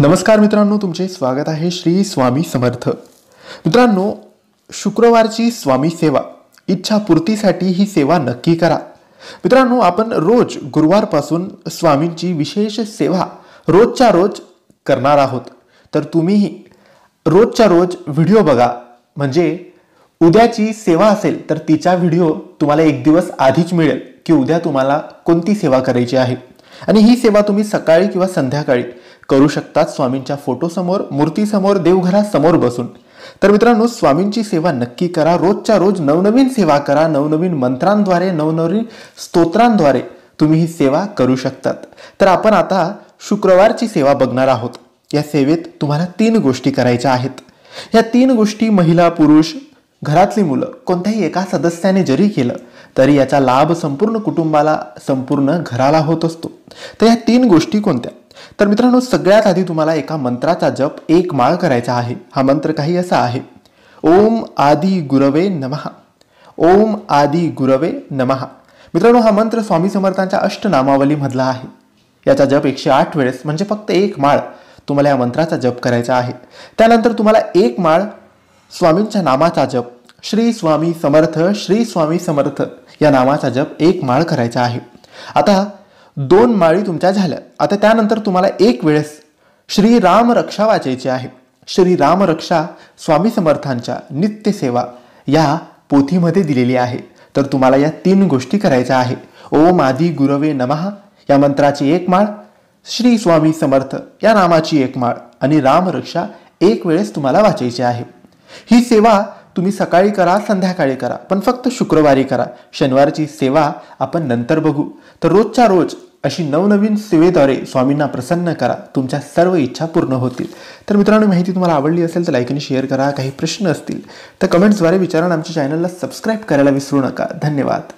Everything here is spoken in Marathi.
नमस्कार मित्रांनो तुमचे स्वागत आहे श्री स्वामी समर्थ मित्रांनो शुक्रवारची स्वामी सेवा इच्छापूर्तीसाठी ही सेवा नक्की करा मित्रांनो आपण रोज गुरुवारपासून स्वामींची विशेष सेवा रोजच्या रोज करणार आहोत तर तुम्हीही रोजच्या रोज व्हिडिओ बघा म्हणजे उद्याची सेवा असेल तर तिचा व्हिडिओ तुम्हाला एक दिवस आधीच मिळेल की उद्या तुम्हाला कोणती सेवा करायची आहे आणि ही सेवा तुम्ही सकाळी किंवा संध्याकाळी करू शकतात स्वामींच्या फोटोसमोर मूर्तीसमोर देवघरासमोर बसून तर मित्रांनो स्वामींची सेवा नक्की करा रोजच्या रोज नवनवीन सेवा करा नवनवीन मंत्रांद्वारे नवनवीन स्तोत्रांद्वारे तुम्ही ही सेवा करू शकतात तर आपण आता शुक्रवारची सेवा बघणार आहोत या सेवेत तुम्हाला तीन गोष्टी करायच्या आहेत या तीन गोष्टी महिला पुरुष घरातली मुलं कोणत्याही एका सदस्याने जरी केलं तरी याचा लाभ संपूर्ण कुटुंबाला संपूर्ण घराला होत असतो तर या तीन गोष्टी कोणत्या तर मित्रांनो सगळ्यात आधी तुम्हाला एका मंत्राचा जप एक माळ करायचा आहे हा मंत्र काही असा आहे ओम आदि गुरवे नमहा ओम आदि गुरवे नमहा मित्रांनो हा मंत्र स्वामी समर्थांच्या मधला आहे याचा जप एकशे आठ वेळेस म्हणजे फक्त एक माळ तुम्हाला या मंत्राचा जप करायचा आहे त्यानंतर तुम्हाला एक माळ स्वामींच्या नामाचा जप श्री स्वामी समर्थ श्री स्वामी समर्थ या नामाचा जप एक माळ करायचा आहे आता दोन माळी तुमच्या झाल्या आता त्यानंतर तुम्हाला एक वेळेस श्रीराम रक्षा वाचायची आहे राम रक्षा स्वामी समर्थांच्या नित्यसेवा या पोथीमध्ये दिलेली आहे तर तुम्हाला या तीन गोष्टी करायच्या आहे ओम आदी गुरवे नमहा या मंत्राची एक माळ श्री स्वामी समर्थ या नामाची एक माळ आणि राम रक्षा एक वेळेस तुम्हाला वाचायची आहे ही सेवा तुम्ही सकाळी करा संध्याकाळी करा पण फक्त शुक्रवारी करा शनिवारची सेवा आपण नंतर बघू तर रोजच्या रोज अशी नवनवीन सेवेद्वारे स्वामींना प्रसन्न करा तुमच्या सर्व इच्छा पूर्ण होतील तर मित्रांनो माहिती तुम्हाला आवडली असेल तर लाईक आणि शेअर करा काही प्रश्न असतील तर कमेंट्सद्वारे विचारून आमच्या चॅनलला सबस्क्राईब करायला विसरू नका धन्यवाद